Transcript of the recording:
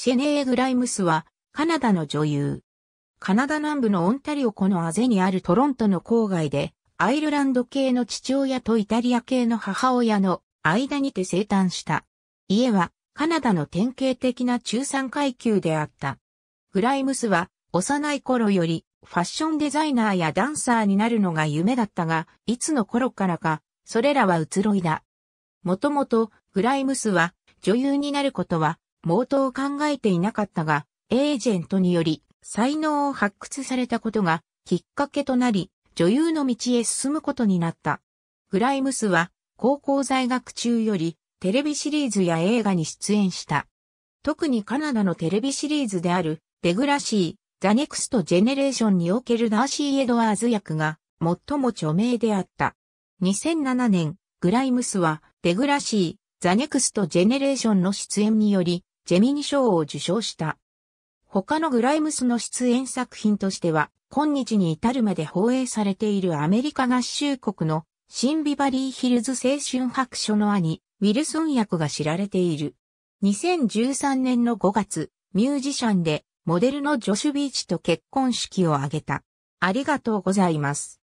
シェネー・グライムスは、カナダの女優。カナダ南部のオンタリオ湖のあぜにあるトロントの郊外で、アイルランド系の父親とイタリア系の母親の間にて生誕した。家はカナダの典型的な中産階級であった。グライムスは幼い頃よりファッションデザイナーやダンサーになるのが夢だったが、いつの頃からか、それらは移ろいだ。もともとグライムスは女優になることは冒頭考えていなかったが、エージェントにより才能を発掘されたことがきっかけとなり、女優の道へ進むことになった。グライムスは高校在学中よりテレビシリーズや映画に出演した。特にカナダのテレビシリーズであるデグラシー、ザネクストジェネレーションにおけるダーシー・エドワーズ役が最も著名であった。2007年、グライムスはデグラシー、ザネクストジェネレーションの出演によりジェミニ賞を受賞した。他のグライムスの出演作品としては、今日に至るまで放映されているアメリカ合衆国のシンビバリーヒルズ青春白書の兄、ウィルソン役が知られている。2013年の5月、ミュージシャンでモデルのジョシュビーチと結婚式を挙げた。ありがとうございます。